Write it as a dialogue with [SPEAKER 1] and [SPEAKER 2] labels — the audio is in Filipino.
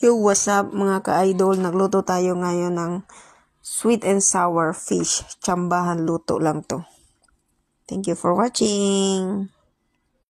[SPEAKER 1] Yo, what's up mga ka-idol? Nagluto tayo ngayon ng sweet and sour fish. Chambahan luto lang to. Thank you for watching.